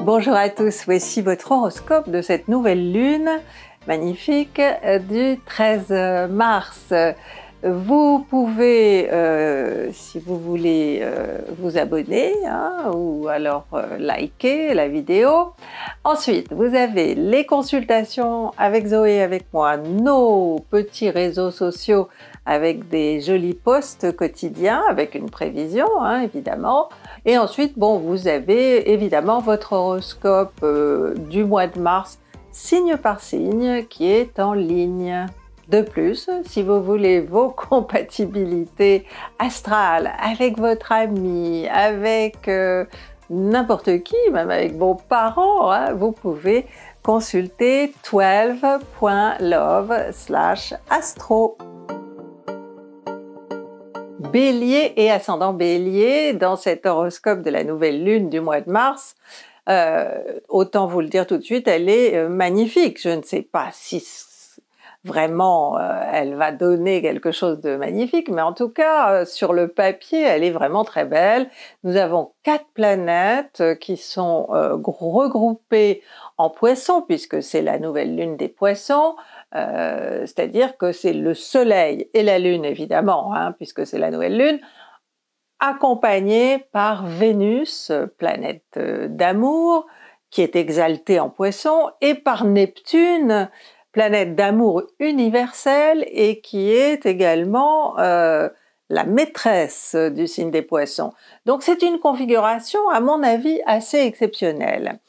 Bonjour à tous, voici votre horoscope de cette nouvelle lune magnifique euh, du 13 euh, mars. Vous pouvez, euh, si vous voulez, euh, vous abonner hein, ou alors euh, liker la vidéo. Ensuite, vous avez les consultations avec Zoé, avec moi, nos petits réseaux sociaux avec des jolis posts quotidiens, avec une prévision hein, évidemment. Et ensuite, bon, vous avez évidemment votre horoscope du mois de mars, signe par signe, qui est en ligne. De plus, si vous voulez vos compatibilités astrales avec votre ami, avec euh, n'importe qui, même avec vos parents, hein, vous pouvez consulter 12.love slash astro. Bélier et ascendant Bélier, dans cet horoscope de la nouvelle lune du mois de mars, euh, autant vous le dire tout de suite, elle est euh, magnifique. Je ne sais pas si vraiment, euh, elle va donner quelque chose de magnifique, mais en tout cas, euh, sur le papier, elle est vraiment très belle. Nous avons quatre planètes euh, qui sont regroupées en poissons, puisque c'est la nouvelle lune des poissons, c'est-à-dire que c'est le soleil et la lune, évidemment, hein, puisque c'est la nouvelle lune, accompagnées par Vénus, planète d'amour, qui est exaltée en poissons, et par Neptune, planète d'amour universelle et qui est également euh, la maîtresse du signe des poissons. Donc c'est une configuration à mon avis assez exceptionnelle.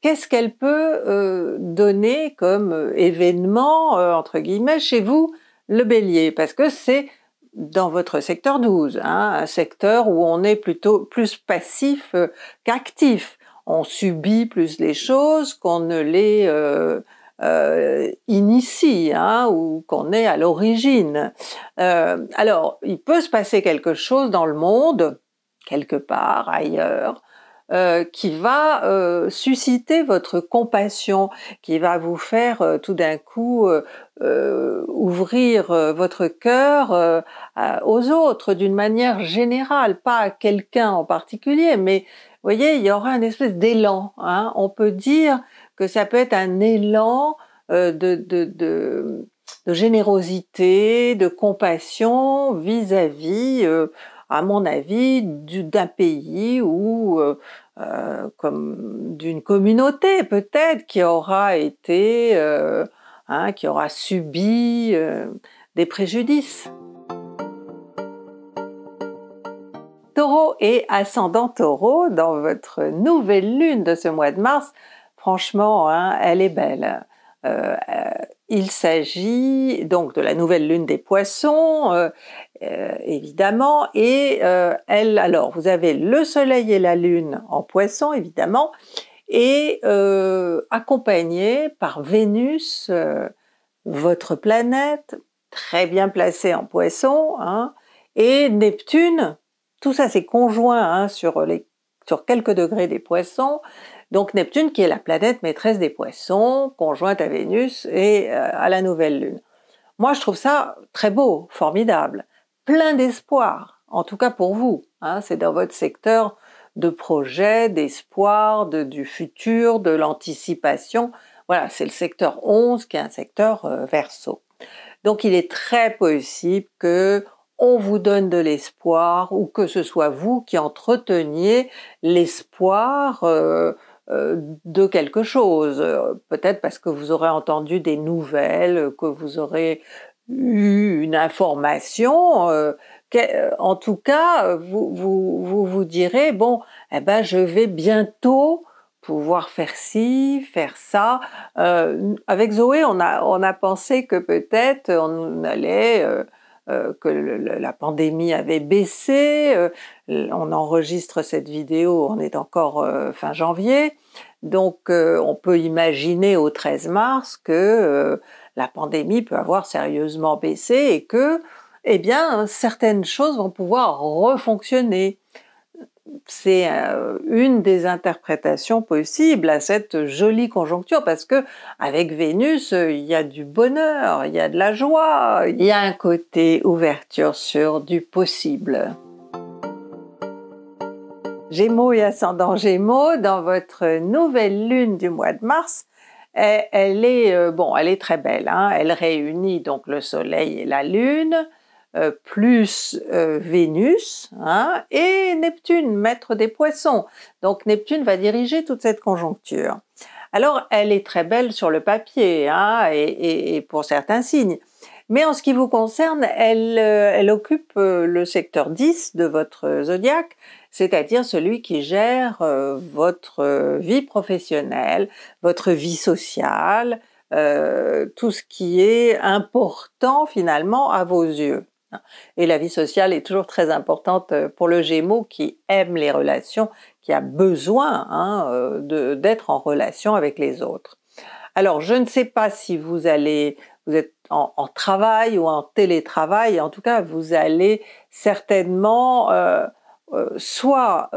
Qu'est-ce qu'elle peut euh, donner comme euh, événement, entre guillemets, chez vous, le bélier Parce que c'est dans votre secteur 12, hein, un secteur où on est plutôt plus passif qu'actif. On subit plus les choses qu'on ne les euh, initie hein, ou qu'on est à l'origine. Euh, alors, il peut se passer quelque chose dans le monde, quelque part, ailleurs, euh, qui va susciter votre compassion, qui va vous faire tout d'un coup ouvrir votre cœur aux autres d'une manière générale, pas à quelqu'un en particulier, mais vous voyez, il y aura une espèce d'élan. Hein. on peut dire que ça peut être un élan euh, de, générosité, de compassion vis-à-vis, euh, -à, mon avis, d'un pays ou euh, comme d'une communauté peut-être qui aura été, hein, qui aura subi des préjudices. Taureau et ascendant taureau, dans votre nouvelle lune de ce mois de mars, franchement, hein, elle est belle. Euh, il s'agit donc de la nouvelle lune des poissons, euh, euh, évidemment, et elle, alors vous avez le soleil et la lune en poissons, évidemment, et accompagnée par Vénus, votre planète, très bien placée en poissons, hein, et Neptune, tout ça c'est conjoint hein, sur, les, sur quelques degrés des poissons, donc Neptune qui est la planète maîtresse des poissons, conjointe à Vénus et euh, à la nouvelle lune. Moi je trouve ça très beau, formidable, plein d'espoir, en tout cas pour vous. Hein, c'est dans votre secteur de projet, d'espoir, du futur, de l'anticipation. Voilà, c'est le secteur 11 qui est un secteur euh, verso. Donc il est très possible que on vous donne de l'espoir ou que ce soit vous qui entreteniez l'espoir euh, euh, de quelque chose, euh, peut-être parce que vous aurez entendu des nouvelles, que vous aurez eu une information. Euh, en tout cas, vous vous, vous, direz bon, eh ben, je vais bientôt pouvoir faire ci, faire ça. avec Zoé, on a, pensé que peut-être on allait euh, que la pandémie avait baissé. Euh, on enregistre cette vidéo, on est encore euh, fin janvier. Donc on peut imaginer au 13 mars que la pandémie peut avoir sérieusement baissé et que eh bien certaines choses vont pouvoir refonctionner c'est euh, une des interprétations possibles à cette jolie conjoncture parce que avec Vénus, il y a du bonheur, il y a de la joie, il y a un côté ouverture sur du possible. Gémeaux et ascendant Gémeaux, dans votre nouvelle lune du mois de mars, elle est euh, bon, elle est très belle. Hein. elle réunit donc le Soleil et la Lune. Euh, plus euh, Vénus hein, et Neptune, maître des poissons. Donc Neptune va diriger toute cette conjoncture. Alors elle est très belle sur le papier hein, et, pour certains signes. Mais en ce qui vous concerne, elle, euh, occupe le secteur 10 de votre zodiaque, c'est-à-dire celui qui gère votre vie professionnelle, votre vie sociale, tout ce qui est important finalement à vos yeux. Et la vie sociale est toujours très importante euh, pour le Gémeaux qui aime les relations, qui a besoin hein, euh, d'être en relation avec les autres. Alors, je ne sais pas si vous allez, vous êtes en, travail ou en télétravail, en tout cas, vous allez certainement euh, soit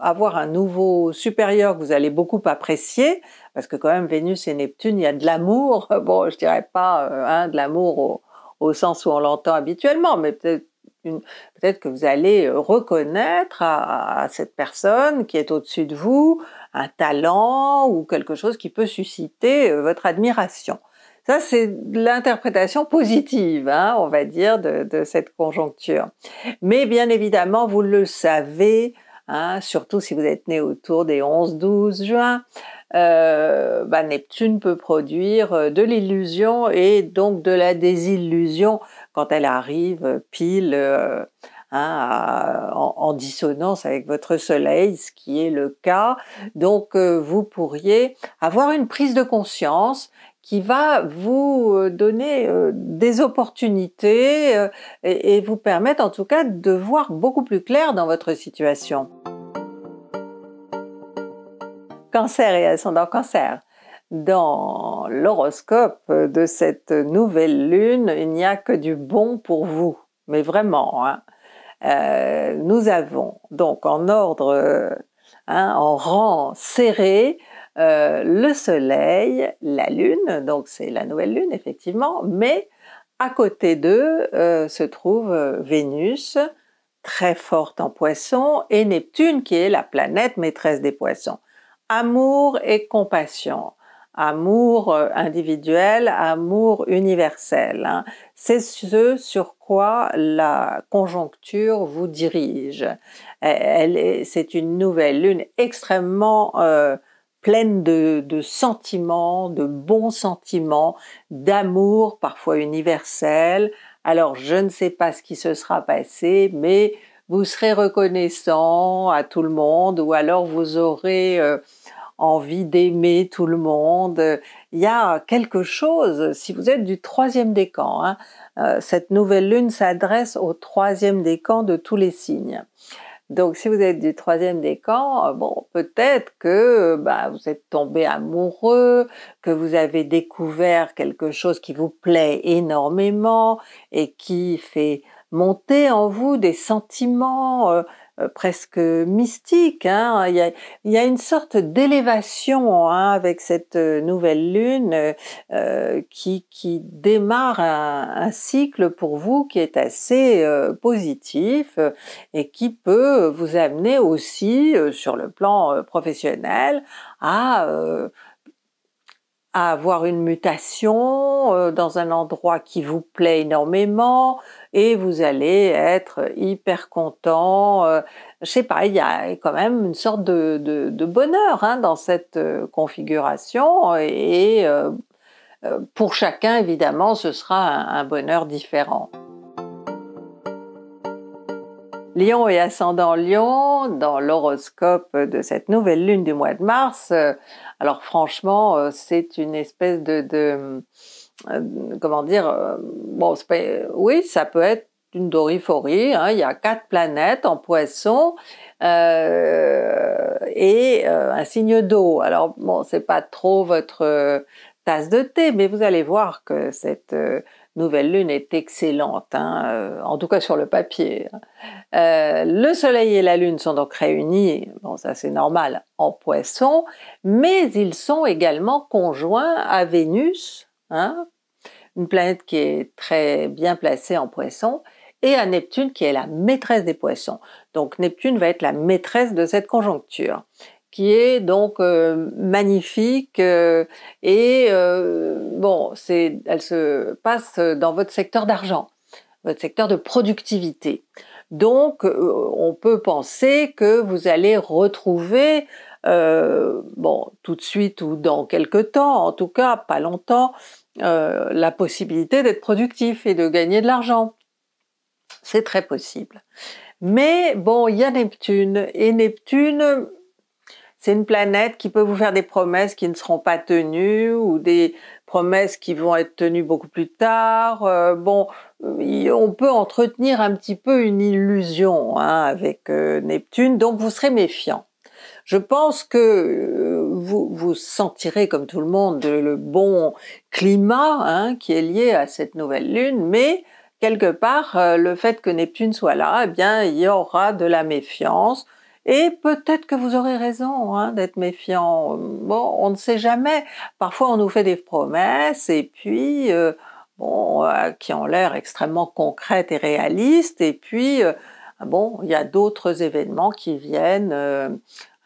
avoir un nouveau supérieur que vous allez beaucoup apprécier, parce que quand même Vénus et Neptune, il y a de l'amour, bon je dirais pas hein, de l'amour au, au sens où on l'entend habituellement, mais peut-être que vous allez euh, reconnaître à, cette personne qui est au-dessus de vous un talent ou quelque chose qui peut susciter euh, votre admiration. Ça, c'est l'interprétation positive, hein, on va dire, de, cette conjoncture. Mais bien évidemment, vous le savez, ah, surtout si vous êtes né autour des 11-12 juin, euh, bah, Neptune peut produire euh, de l'illusion et donc de la désillusion quand elle arrive pile euh, hein, en, dissonance avec votre soleil, ce qui est le cas. Donc vous pourriez avoir une prise de conscience qui va vous euh, donner euh, des opportunités euh, et vous permettre en tout cas de voir beaucoup plus clair dans votre situation. Cancer et ascendant cancer. Dans l'horoscope de cette nouvelle lune, il n'y a que du bon pour vous, mais vraiment. Hein. nous avons donc en ordre, hein, en rang serré, euh, le Soleil, la Lune, donc c'est la nouvelle Lune effectivement, mais à côté d'eux euh, se trouve euh, Vénus, très forte en poissons, et Neptune qui est la planète maîtresse des poissons. Amour et compassion, amour individuel, amour universel, hein. c'est ce sur quoi la conjoncture vous dirige. c'est une nouvelle lune extrêmement pleine de, sentiments, de bons sentiments, d'amour parfois universel. Alors je ne sais pas ce qui se sera passé, mais vous serez reconnaissant à tout le monde ou alors vous aurez euh, envie d'aimer tout le monde. Il y a quelque chose, si vous êtes du troisième décan, hein, euh, cette nouvelle lune s'adresse au troisième décan de tous les signes. Donc si vous êtes du troisième décan, euh, bon, peut-être que euh, bah, vous êtes tombé amoureux, que vous avez découvert quelque chose qui vous plaît énormément et qui fait monter en vous des sentiments, euh, euh, presque mystique. Hein. Il, y a, une sorte d'élévation hein, avec cette euh, nouvelle lune euh, qui, démarre un, cycle pour vous qui est assez positif et qui peut vous amener aussi sur le plan professionnel à à avoir une mutation euh, dans un endroit qui vous plaît énormément et vous allez être hyper content. Euh, je sais pas, il y a quand même une sorte de, de, bonheur hein, dans cette euh, configuration et pour chacun évidemment ce sera un bonheur différent. Lion et ascendant Lion, dans l'horoscope de cette nouvelle lune du mois de mars, euh, alors franchement, euh, c'est une espèce de, euh, comment dire, bon, oui, ça peut être une doriphorie. Hein. il y a quatre planètes en poisson et un signe d'eau. Alors bon, c'est pas trop votre tasse de thé, mais vous allez voir que cette nouvelle lune est excellente, hein, euh, en tout cas sur le papier. Euh, le soleil et la lune sont donc réunis, bon ça c'est normal, en poisson, mais ils sont également conjoints à Vénus, hein, une planète qui est très bien placée en poisson, et à Neptune qui est la maîtresse des poissons. Donc Neptune va être la maîtresse de cette conjoncture qui est donc euh, magnifique euh, et euh, bon, c'est, elle se passe dans votre secteur d'argent, votre secteur de productivité. Donc, on peut penser que vous allez retrouver, bon, tout de suite ou dans quelques temps, en tout cas pas longtemps, la possibilité d'être productif et de gagner de l'argent. C'est très possible. Mais bon, il y a Neptune et Neptune, c'est une planète qui peut vous faire des promesses qui ne seront pas tenues ou des promesses qui vont être tenues beaucoup plus tard. Euh, bon, on peut entretenir un petit peu une illusion hein, avec euh, Neptune, donc vous serez méfiant. Je pense que euh, vous, vous sentirez, comme tout le monde, le bon climat hein, qui est lié à cette nouvelle lune, mais quelque part, le fait que Neptune soit là, eh bien, il y aura de la méfiance. Et peut-être que vous aurez raison hein, d'être méfiant. Bon, on ne sait jamais. Parfois, on nous fait des promesses et puis, euh, bon, euh, qui ont l'air extrêmement concrètes et réalistes. Et puis, euh, bon, il y a d'autres événements qui viennent.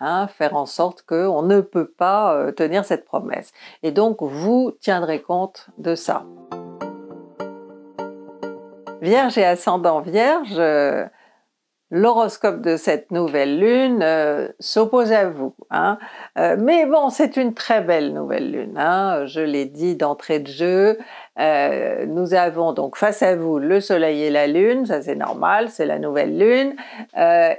Hein, faire en sorte qu'on ne peut pas tenir cette promesse. Et donc, vous tiendrez compte de ça. Vierge et ascendant Vierge, l'horoscope de cette nouvelle lune euh, s'oppose à vous. Hein. Euh, mais bon, c'est une très belle nouvelle lune, hein, je l'ai dit d'entrée de jeu. Euh, nous avons donc face à vous le soleil et la lune, ça c'est normal, c'est la nouvelle lune,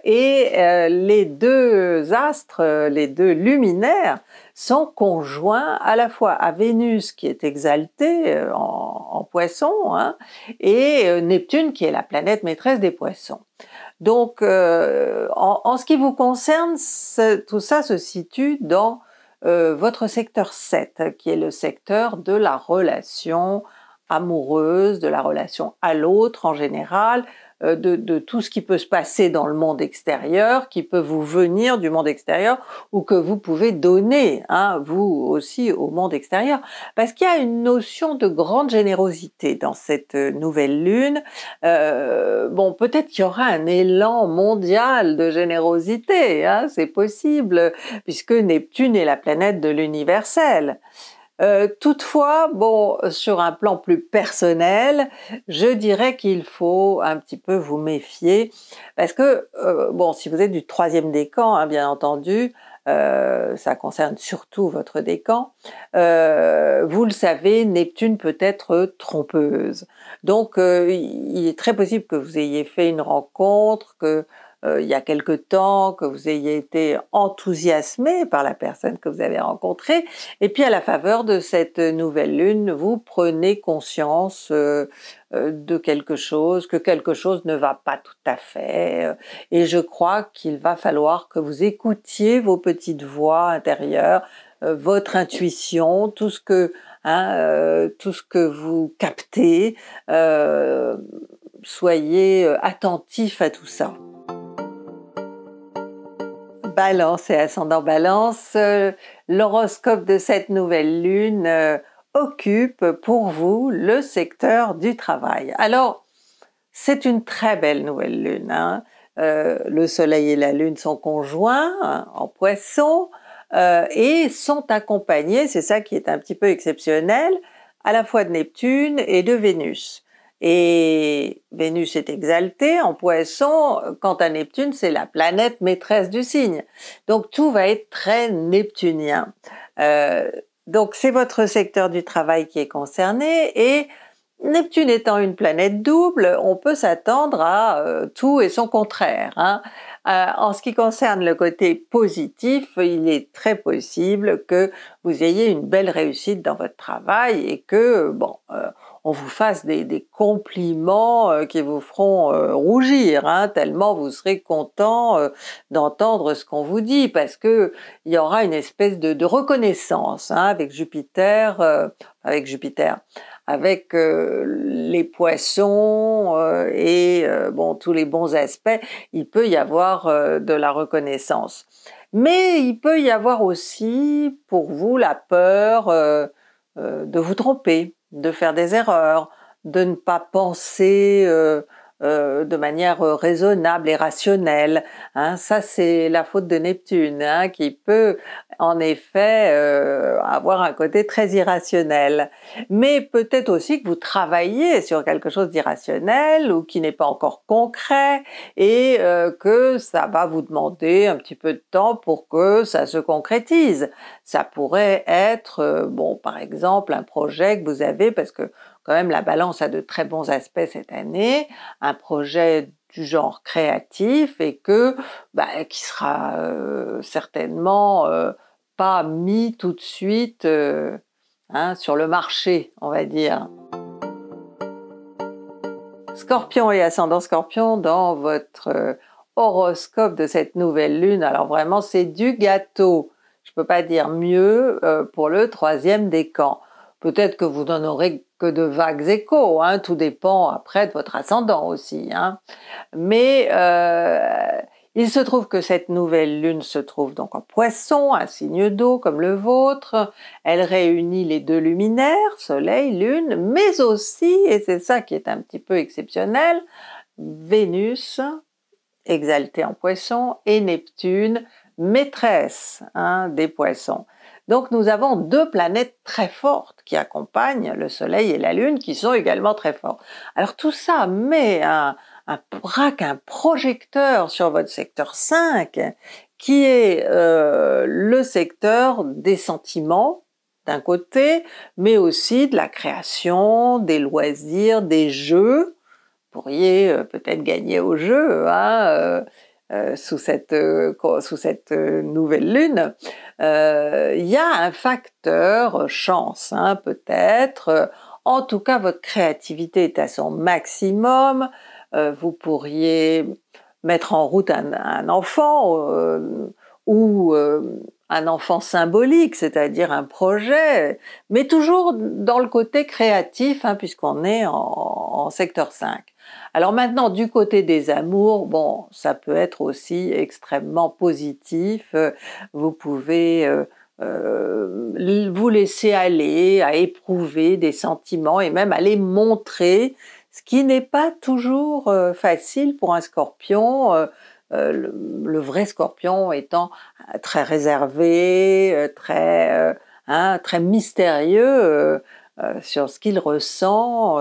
et les deux astres, les deux luminaires sont conjoints à la fois à Vénus qui est exaltée en, en poisson, hein, et Neptune qui est la planète maîtresse des poissons. Donc, euh, en, ce qui vous concerne, tout ça se situe dans euh, votre secteur 7, qui est le secteur de la relation amoureuse, de la relation à l'autre en général, euh, de, tout ce qui peut se passer dans le monde extérieur, qui peut vous venir du monde extérieur ou que vous pouvez donner, hein, vous aussi, au monde extérieur. Parce qu'il y a une notion de grande générosité dans cette euh, nouvelle lune. Euh, bon, peut-être qu'il y aura un élan mondial de générosité, hein, c'est possible, puisque Neptune est la planète de l'universel. Euh, toutefois, bon, sur un plan plus personnel, je dirais qu'il faut un petit peu vous méfier parce que, euh, bon, si vous êtes du troisième décan, hein, bien entendu, euh, ça concerne surtout votre décan, vous le savez, Neptune peut être trompeuse. Donc, il est très possible que vous ayez fait une rencontre, que euh, il y a quelque temps, que vous ayez été enthousiasmé par la personne que vous avez rencontrée, et puis à la faveur de cette nouvelle lune, vous prenez conscience euh, euh, de quelque chose, que quelque chose ne va pas tout à fait, et je crois qu'il va falloir que vous écoutiez vos petites voix intérieures, votre intuition, tout ce que hein, tout ce que vous captez. soyez attentif à tout ça. Balance et ascendant Balance, euh, l'horoscope de cette nouvelle lune euh, occupe pour vous le secteur du travail. Alors, c'est une très belle nouvelle lune. Hein. Euh, le Soleil et la Lune sont conjoints hein, en poisson et sont accompagnés, c'est ça qui est un petit peu exceptionnel, à la fois de Neptune et de Vénus. Et Vénus est exaltée en poisson, quant à Neptune, c'est la planète maîtresse du signe. Donc tout va être très neptunien. Euh, donc c'est votre secteur du travail qui est concerné et Neptune étant une planète double, on peut s'attendre à euh, tout et son contraire. Hein. Euh, en ce qui concerne le côté positif, il est très possible que vous ayez une belle réussite dans votre travail et que, bon, on vous fasse des, compliments euh, qui vous feront euh, rougir, hein, tellement vous serez content euh, d'entendre ce qu'on vous dit, parce que il y aura une espèce de, reconnaissance hein, avec Jupiter, avec Jupiter, avec les poissons et bon tous les bons aspects, il peut y avoir de la reconnaissance. Mais il peut y avoir aussi pour vous la peur de vous tromper, de faire des erreurs, de ne pas penser euh, euh, de manière euh, raisonnable et rationnelle. Hein. Ça, c'est la faute de Neptune, hein, qui peut en effet euh, avoir un côté très irrationnel. Mais peut-être aussi que vous travaillez sur quelque chose d'irrationnel ou qui n'est pas encore concret et que ça va vous demander un petit peu de temps pour que ça se concrétise. Ça pourrait être, bon, par exemple, un projet que vous avez parce que quand même la balance a de très bons aspects cette année, un projet du genre créatif et que bah, qui sera euh, certainement euh, pas mis tout de suite euh, hein, sur le marché, on va dire. Scorpion et ascendant Scorpion dans votre horoscope de cette nouvelle lune. Alors vraiment, c'est du gâteau. Je peux pas dire mieux pour le troisième décan. Peut-être que vous n'en aurez que de vagues échos, hein, tout dépend après de votre ascendant aussi. Hein. Mais euh, il se trouve que cette nouvelle lune se trouve donc en poisson, un signe d'eau comme le vôtre. Elle réunit les deux luminaires, soleil, lune, mais aussi, et c'est ça qui est un petit peu exceptionnel, Vénus, exaltée en poisson, et Neptune, maîtresse hein, des poissons. Donc nous avons deux planètes très fortes qui accompagnent le Soleil et la Lune, qui sont également très fortes. Alors tout ça met un, un, un projecteur sur votre secteur 5, qui est euh, le secteur des sentiments, d'un côté, mais aussi de la création, des loisirs, des jeux. Vous pourriez euh, peut-être gagner au jeu hein, euh, sous cette nouvelle lune. Euh, il y a un facteur chance, hein, peut-être. En tout cas, votre créativité est à son maximum. Euh, vous pourriez mettre en route un, enfant euh, ou un enfant symbolique, c'est-à-dire un projet, mais toujours dans le côté créatif, hein, puisqu'on est en, en secteur 5. Alors maintenant, du côté des amours, bon, ça peut être aussi extrêmement positif. Vous pouvez euh, euh, vous laisser aller à éprouver des sentiments et même aller montrer, ce qui n'est pas toujours euh, facile pour un scorpion. le, vrai scorpion étant très réservé, hein, très, mystérieux sur ce qu'il ressent.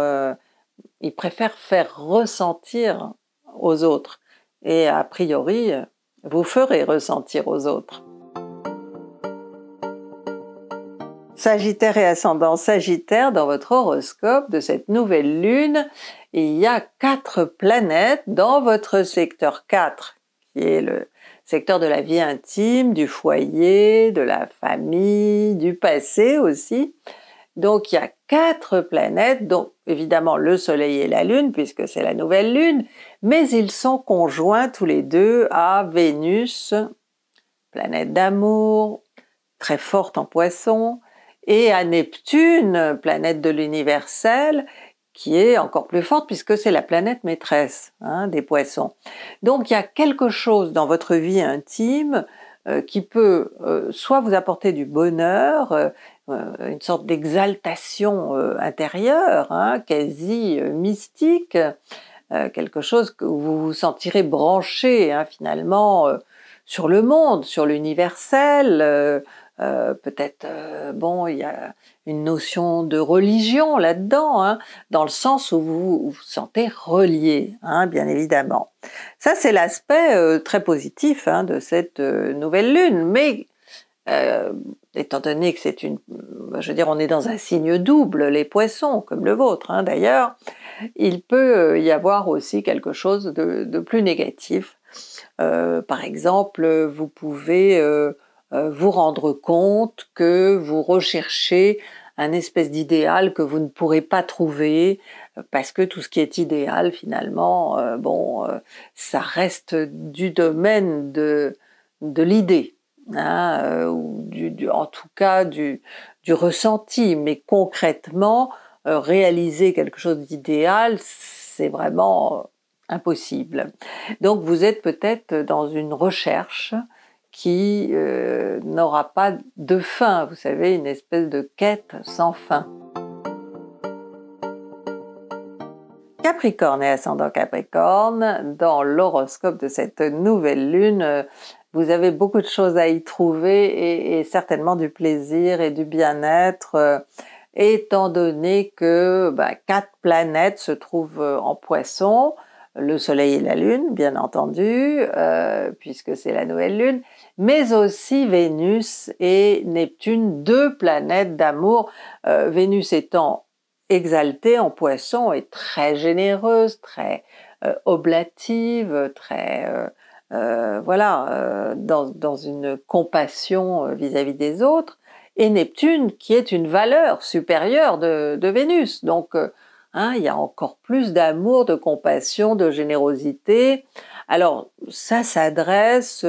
Ils préfèrent faire ressentir aux autres. Et a priori, vous ferez ressentir aux autres. Sagittaire et ascendant Sagittaire, dans votre horoscope de cette nouvelle lune, il y a quatre planètes dans votre secteur 4, qui est le secteur de la vie intime, du foyer, de la famille, du passé aussi. Donc il y a quatre planètes, dont évidemment le Soleil et la Lune, puisque c'est la nouvelle Lune, mais ils sont conjoints tous les deux à Vénus, planète d'amour, très forte en poisson, et à Neptune, planète de l'universel, qui est encore plus forte puisque c'est la planète maîtresse hein, des poissons. Donc il y a quelque chose dans votre vie intime euh, qui peut euh, soit vous apporter du bonheur, euh, euh, une sorte d'exaltation euh, intérieure, hein, quasi euh, mystique, quelque chose que vous vous sentirez branché hein, finalement sur le monde, sur l'universel. peut-être, bon, il y a une notion de religion là-dedans, hein, dans le sens où vous vous sentez relié, hein, bien évidemment. Ça, c'est l'aspect très positif hein, de cette nouvelle lune, mais euh, étant donné que c'est une, je veux dire, on est dans un signe double, les poissons, comme le vôtre hein, d'ailleurs, il peut euh, y avoir aussi quelque chose de, plus négatif. Euh, par exemple, vous pouvez vous rendre compte que vous recherchez un espèce d'idéal que vous ne pourrez pas trouver parce que tout ce qui est idéal finalement, bon, ça reste du domaine de l'idée. Hein, euh, ou en tout cas du, du ressenti, mais concrètement, euh, réaliser quelque chose d'idéal, c'est vraiment euh, impossible. Donc vous êtes peut-être dans une recherche qui n'aura pas de fin, vous savez, une espèce de quête sans fin. Capricorne et ascendant Capricorne, dans l'horoscope de cette nouvelle lune, euh, vous avez beaucoup de choses à y trouver et, certainement du plaisir et du bien-être, euh, étant donné que bah, quatre planètes se trouvent euh, en poisson, le Soleil et la Lune, bien entendu, puisque c'est la nouvelle Lune, mais aussi Vénus et Neptune, deux planètes d'amour, Vénus étant exaltée en poisson est très généreuse, très euh, oblative, très euh, euh, voilà, dans, dans, une compassion vis-à-vis des autres, et Neptune qui est une valeur supérieure de, Vénus. Donc Hein, il y a encore plus d'amour, de compassion, de générosité. Alors ça s'adresse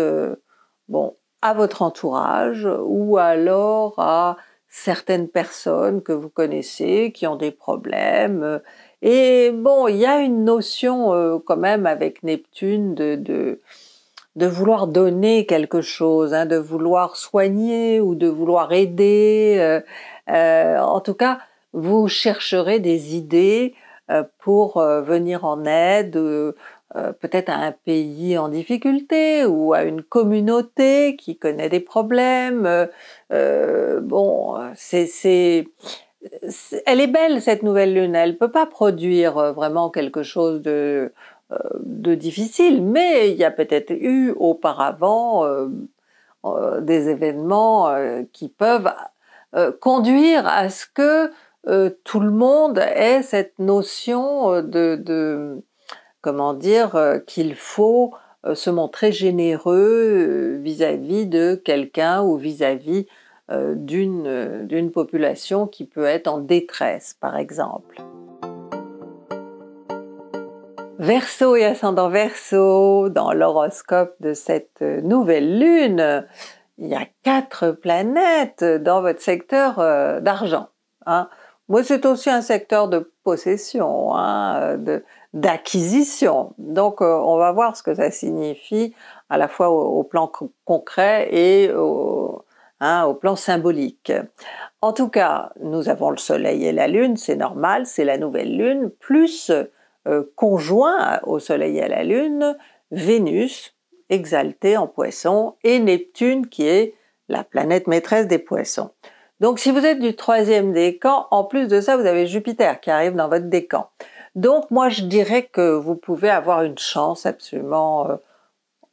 bon à votre entourage ou alors à certaines personnes que vous connaissez qui ont des problèmes. Euh, et bon, il y a une notion euh, quand même avec Neptune de, de, vouloir donner quelque chose, hein, de vouloir soigner ou de vouloir aider. Euh, en tout cas, vous chercherez des idées pour venir en aide euh, peut-être à un pays en difficulté ou à une communauté qui connaît des problèmes. Euh, euh, bon, c'est, elle est belle cette nouvelle lune. Elle ne peut pas produire vraiment quelque chose de, de difficile, mais il y a peut-être eu auparavant des événements qui peuvent conduire à ce que tout le monde ait cette notion de comment dire, euh, qu'il faut euh, se montrer généreux euh, vis-à-vis de quelqu'un ou vis-à-vis d'une, population qui peut être en détresse, par exemple. Verseau et ascendant Verseau, dans l'horoscope de cette nouvelle lune, il y a quatre planètes dans votre secteur d'argent. Hein. Moi, c'est aussi un secteur de possession, hein, d'acquisition. Donc euh, on va voir ce que ça signifie à la fois au, plan concret et hein, au, plan symbolique. En tout cas, nous avons le Soleil et la Lune, c'est normal, c'est la nouvelle Lune, plus euh, conjoint au Soleil et à la Lune, Vénus, exaltée en poisson, et Neptune qui est la planète maîtresse des poissons. Donc si vous êtes du troisième décan, en plus de ça, vous avez Jupiter qui arrive dans votre décan. Donc moi je dirais que vous pouvez avoir une chance absolument euh,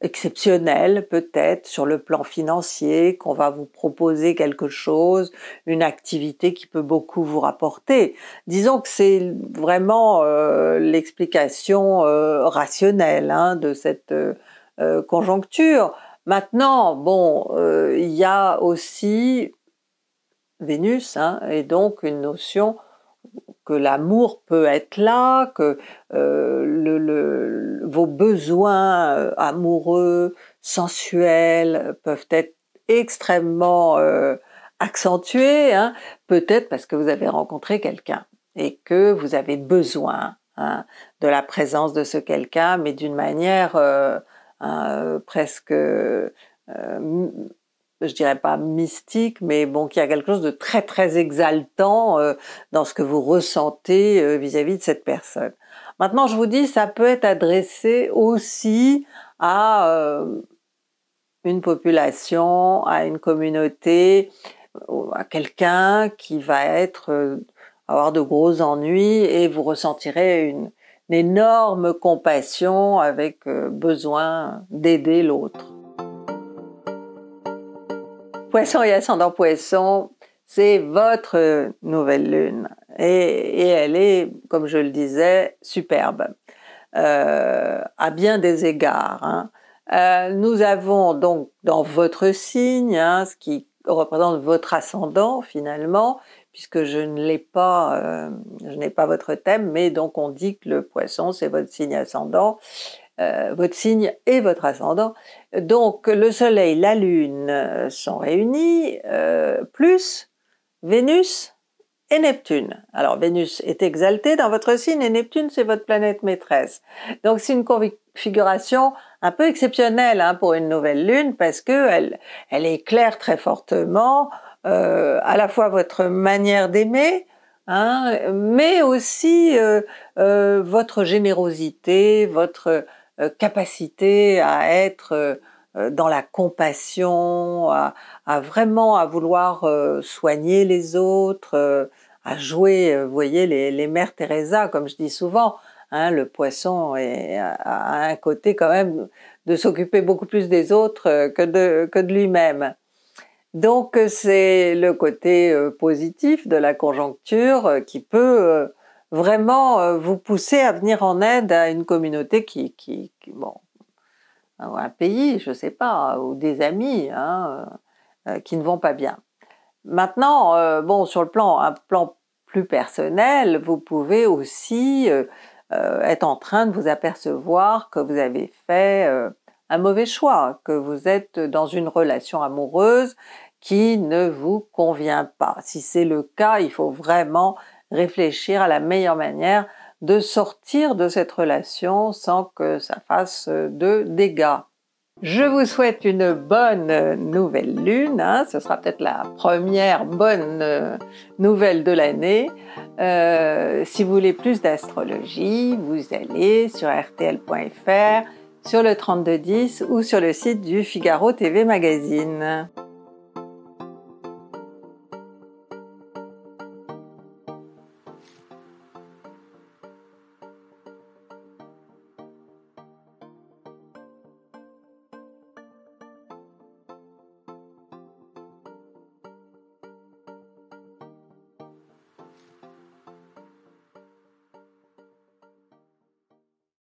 exceptionnelle peut-être sur le plan financier, qu'on va vous proposer quelque chose, une activité qui peut beaucoup vous rapporter. Disons que c'est vraiment euh, l'explication euh, rationnelle hein, de cette conjoncture. Maintenant, bon, il y a aussi Vénus hein, et donc une notion que l'amour peut être là, que euh, vos besoins euh, amoureux, sensuels euh, peuvent être extrêmement accentués, hein. peut-être parce que vous avez rencontré quelqu'un et que vous avez besoin hein, de la présence de ce quelqu'un, mais d'une manière hein, presque je dirais pas mystique, mais bon, qu'il y a quelque chose de très très exaltant euh, dans ce que vous ressentez euh, vis-à-vis de cette personne. Maintenant, je vous dis, ça peut être adressé aussi à euh, une population, à une communauté, à quelqu'un qui va être avoir de gros ennuis et vous ressentirez une énorme compassion avec besoin d'aider l'autre. Poisson et ascendant poisson, c'est votre nouvelle lune. Et, elle est, comme je le disais, superbe euh, à bien des égards. Hein. Euh, nous avons donc dans votre signe, hein, ce qui représente votre ascendant finalement, puisque je ne l'ai pas, euh, je n'ai pas votre thème, mais donc on dit que le poisson c'est votre signe ascendant. Euh, votre signe et votre ascendant. Donc le Soleil, la Lune euh, sont réunis, euh, plus Vénus et Neptune. Alors Vénus est exaltée dans votre signe et Neptune c'est votre planète maîtresse. Donc c'est une configuration un peu exceptionnelle hein, pour une nouvelle Lune parce que elle, elle éclaire très fortement à la fois votre manière d'aimer, hein, mais aussi votre générosité, votre euh, capacité à être euh, euh, dans la compassion, à, vraiment à vouloir soigner les autres, à jouer, vous voyez, les, mères Teresa, comme je dis souvent, hein, le poisson est, a un côté quand même de s'occuper beaucoup plus des autres que de lui-même. Donc c'est le côté positif de la conjoncture qui peut vraiment euh, vous pousser à venir en aide à une communauté qui, qui, bon, un pays, je ne sais pas, euh, ou des amis hein, euh, qui ne vont pas bien. Maintenant, bon, sur le plan, un plan plus personnel, vous pouvez aussi être en train de vous apercevoir que vous avez fait un mauvais choix, que vous êtes dans une relation amoureuse qui ne vous convient pas. Si c'est le cas, il faut vraiment réfléchir à la meilleure manière de sortir de cette relation sans que ça fasse euh, de dégâts. Je vous souhaite une bonne euh, nouvelle lune, hein. ce sera peut-être la première bonne euh, nouvelle de l'année. si vous voulez plus d'astrologie, vous allez sur rtl.fr, sur le 3210 ou sur le site du Figaro TV Magazine.